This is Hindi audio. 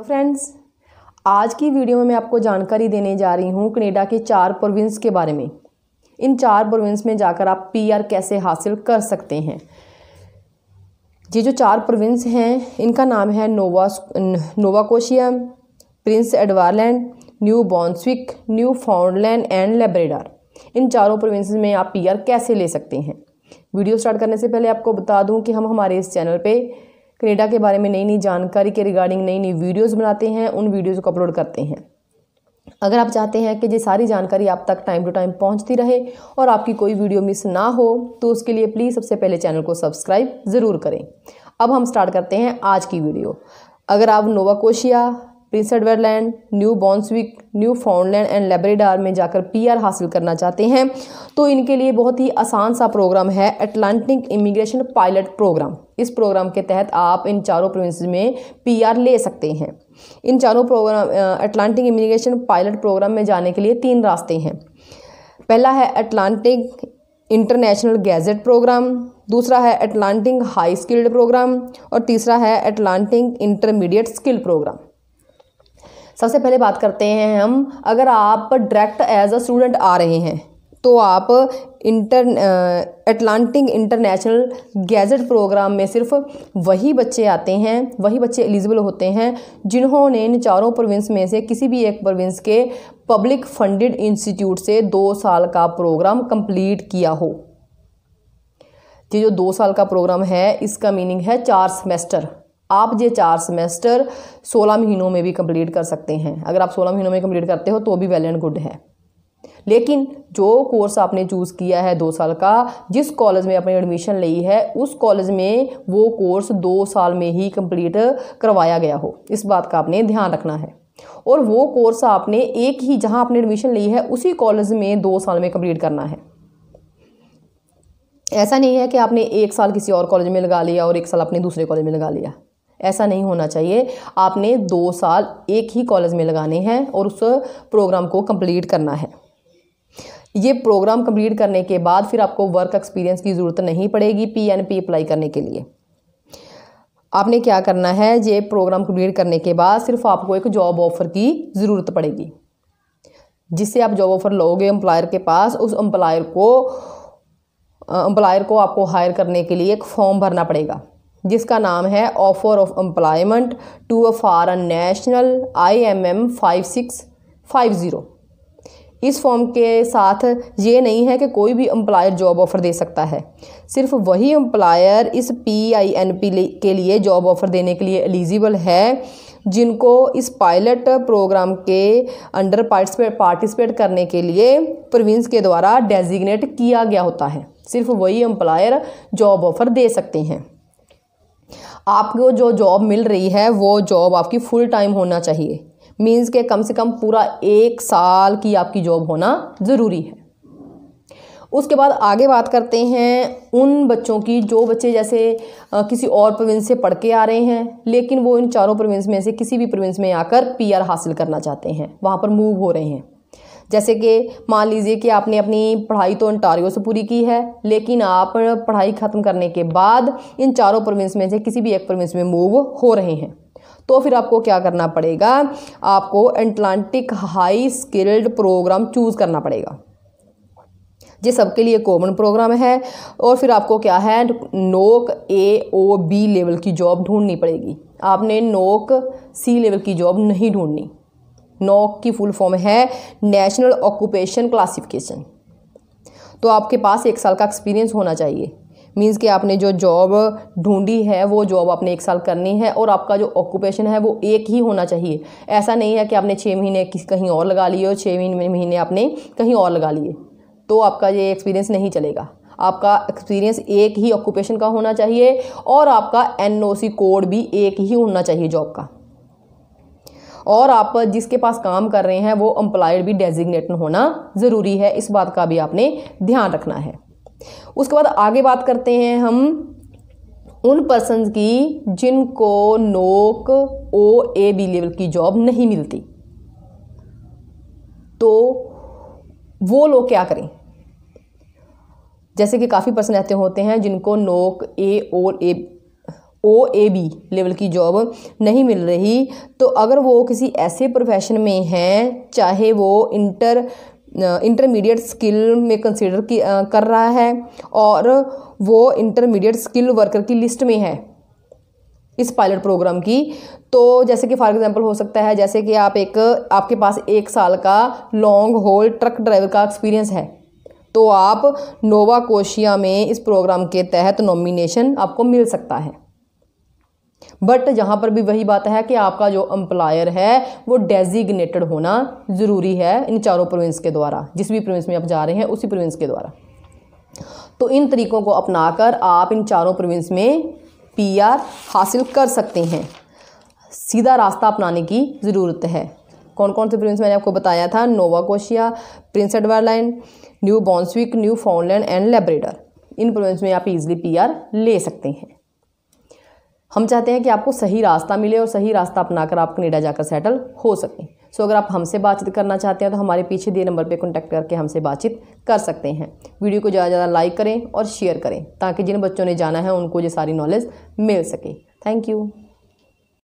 तो फ्रेंड्स आज की वीडियो में मैं आपको जानकारी देने जा रही हूँ कनेडा के चार प्रोविंस के बारे में इन चार प्रोविंस में जाकर आप पीआर कैसे हासिल कर सकते हैं ये जो चार प्रोविंस हैं इनका नाम है नोवा नोवा कोशिया Prince Edward Island New Brunswick Newfoundland and Labrador इन चारों प्रोविंस में आप पीआर कैसे ले सकते हैं वीडियो स्टार्ट करने से पहले आपको बता दूं कि हम हमारे इस चैनल पे कनेडा के बारे में नई नई जानकारी के रिगार्डिंग नई नई वीडियोज़ बनाते हैं उन वीडियोज़ को अपलोड करते हैं अगर आप चाहते हैं कि ये सारी जानकारी आप तक टाइम टू टाइम पहुंचती रहे और आपकी कोई वीडियो मिस ना हो तो उसके लिए प्लीज़ सबसे पहले चैनल को सब्सक्राइब ज़रूर करें अब हम स्टार्ट करते हैं आज की वीडियो अगर आप नोवा कोशिया Prince Edward Island New Brunswick Newfoundland and Labrador में जाकर पीआर हासिल करना चाहते हैं तो इनके लिए बहुत ही आसान सा प्रोग्राम है अटलांटिक इमिग्रेशन पायलट प्रोग्राम इस प्रोग्राम के तहत आप इन चारों प्रोविंस में पीआर ले सकते हैं इन चारों program Atlantic immigration pilot program में जाने के लिए तीन रास्ते हैं पहला है अटलांटिक इंटरनेशनल गैजेट प्रोग्राम दूसरा है अटलांटिक हाई स्किल्ड प्रोग्राम और तीसरा है अटलांटिक इंटरमीडिएट स्किल प्रोग्राम सबसे पहले बात करते हैं हम अगर आप डायरेक्ट एज अ स्टूडेंट आ रहे हैं तो आप inter Atlantic international gadget program में सिर्फ वही बच्चे आते हैं वही बच्चे एलिजिबल होते हैं जिन्होंने इन चारों प्रोविंस में से किसी भी एक प्रोविंस के पब्लिक फंडेड इंस्टीट्यूट से दो साल का प्रोग्राम कंप्लीट किया हो ये जो दो साल का प्रोग्राम है इसका मीनिंग है चार सेमेस्टर आप ये चार सेमेस्टर सोलह महीनों में भी कंप्लीट कर सकते हैं अगर आप सोलह महीनों में कंप्लीट करते हो तो भी वेल एंड गुड है लेकिन जो कोर्स आपने चूज़ किया है दो साल का जिस कॉलेज में आपने एडमिशन ली है उस कॉलेज में वो कोर्स दो साल में ही कंप्लीट करवाया गया हो इस बात का आपने ध्यान रखना है और वो कोर्स आपने एक ही जहां आपने एडमिशन ली है उसी कॉलेज में दो साल में कंप्लीट करना है ऐसा नहीं है कि आपने एक साल किसी और कॉलेज में लगा लिया और एक साल अपने दूसरे कॉलेज में लगा लिया ऐसा नहीं होना चाहिए आपने दो साल एक ही कॉलेज में लगाने हैं और उस प्रोग्राम को कंप्लीट करना है ये प्रोग्राम कंप्लीट करने के बाद फिर आपको वर्क एक्सपीरियंस की ज़रूरत नहीं पड़ेगी पी एन पी अप्लाई करने के लिए आपने क्या करना है ये प्रोग्राम कंप्लीट करने के बाद सिर्फ आपको एक जॉब ऑफ़र की ज़रूरत पड़ेगी जिससे आप जॉब ऑफ़र लोगे एम्प्लॉयर के पास उस एम्प्लॉयर को एम्प्लॉयर को आपको हायर करने के लिए एक फॉर्म भरना पड़ेगा जिसका नाम है offer of employment to a foreign national I M M five six five zero इस फॉर्म के साथ ये नहीं है कि कोई भी एम्प्लॉयर जॉब ऑफ़र दे सकता है सिर्फ वही एम्प्लॉयर इस पी आई एन पी के लिए जॉब ऑफ़र देने के लिए एलिजिबल है जिनको इस पायलट प्रोग्राम के अंडर पार्टिसिपेट पार्टिसिपेट करने के लिए प्रोविंस के द्वारा डेजिग्नेट किया गया होता है सिर्फ वही एम्प्लॉयर जॉब ऑफ़र दे सकते हैं आपको जो जॉब मिल रही है वो जॉब आपकी फुल टाइम होना चाहिए मीन्स के कम से कम पूरा एक साल की आपकी जॉब होना ज़रूरी है उसके बाद आगे बात करते हैं उन बच्चों की जो बच्चे जैसे किसी और प्रोविंस से पढ़ के आ रहे हैं लेकिन वो इन चारों प्रोविंस में से किसी भी प्रोविंस में आकर पीआर हासिल करना चाहते हैं वहाँ पर मूव हो रहे हैं जैसे कि मान लीजिए कि आपने अपनी पढ़ाई तो अंटारियो से पूरी की है लेकिन आप पढ़ाई ख़त्म करने के बाद इन चारों प्रोविंस में से किसी भी एक प्रोविंस में मूव हो रहे हैं तो फिर आपको क्या करना पड़ेगा आपको Atlantic high skilled program choose करना पड़ेगा ये सबके लिए कॉमन प्रोग्राम है और फिर आपको क्या है NOC A O B level की जॉब ढूंढनी पड़ेगी आपने नोक सी लेवल की जॉब नहीं ढूंढनी नॉक की फुल फॉर्म है नेशनल ऑक्यूपेशन क्लासिफिकेशन तो आपके पास एक साल का एक्सपीरियंस होना चाहिए मीन्स कि आपने जो जॉब ढूंढी है वो जॉब आपने एक साल करनी है और आपका जो ऑक्यूपेशन है वो एक ही होना चाहिए ऐसा नहीं है कि आपने छः महीने किस कहीं और लगा लिए और छः महीने महीने आपने कहीं और लगा लिए तो आपका ये एक्सपीरियंस नहीं चलेगा आपका एक्सपीरियंस एक ही ऑक्यूपेशन का होना चाहिए और आपका एनओसी कोड भी एक ही होना चाहिए जॉब का और आप जिसके पास काम कर रहे हैं वो एम्प्लॉयड भी डेजिग्नेट होना ज़रूरी है इस बात का भी आपने ध्यान रखना है उसके बाद आगे बात करते हैं हम उन पर्सन की जिनको NOC O A B level की जॉब नहीं मिलती तो वो लोग क्या करें जैसे कि काफ़ी पर्सन ऐसे होते हैं जिनको नोक ए और A O A B level की जॉब नहीं मिल रही तो अगर वो किसी ऐसे प्रोफेशन में हैं चाहे वो इंटर इंटरमीडिएट स्किल में कंसिडर कर रहा है और वो इंटरमीडिएट स्किल वर्कर की लिस्ट में है इस पायलट प्रोग्राम की तो जैसे कि फॉर एग्जांपल हो सकता है जैसे कि आप एक आपके पास एक साल का लॉन्ग होल ट्रक ड्राइवर का एक्सपीरियंस है तो आप नोवा कोशिया में इस प्रोग्राम के तहत नॉमिनेशन आपको मिल सकता है बट यहाँ पर भी वही बात है कि आपका जो एम्प्लायर है वो डेजिग्नेटेड होना ज़रूरी है इन चारों प्रोविंस के द्वारा जिस भी प्रोविंस में आप जा रहे हैं उसी प्रोविंस के द्वारा तो इन तरीकों को अपनाकर आप इन चारों प्रोविंस में पीआर हासिल कर सकते हैं सीधा रास्ता अपनाने की ज़रूरत है कौन कौन से प्रिंस मैंने आपको बताया था नोवा कोशिया Prince Edward Island New Brunswick Newfoundland and Labrador इन प्रोविंस में आप इजीली पीआर ले सकते हैं हम चाहते हैं कि आपको सही रास्ता मिले और सही रास्ता अपना कर आप कनेडा जाकर सेटल हो सकें सो अगर आप हमसे बातचीत करना चाहते हैं तो हमारे पीछे दिए नंबर पर कॉन्टैक्ट करके हमसे बातचीत कर सकते हैं वीडियो को ज़्यादा ज़्यादा लाइक करें और शेयर करें ताकि जिन बच्चों ने जाना है उनको ये सारी नॉलेज मिल सके थैंक यू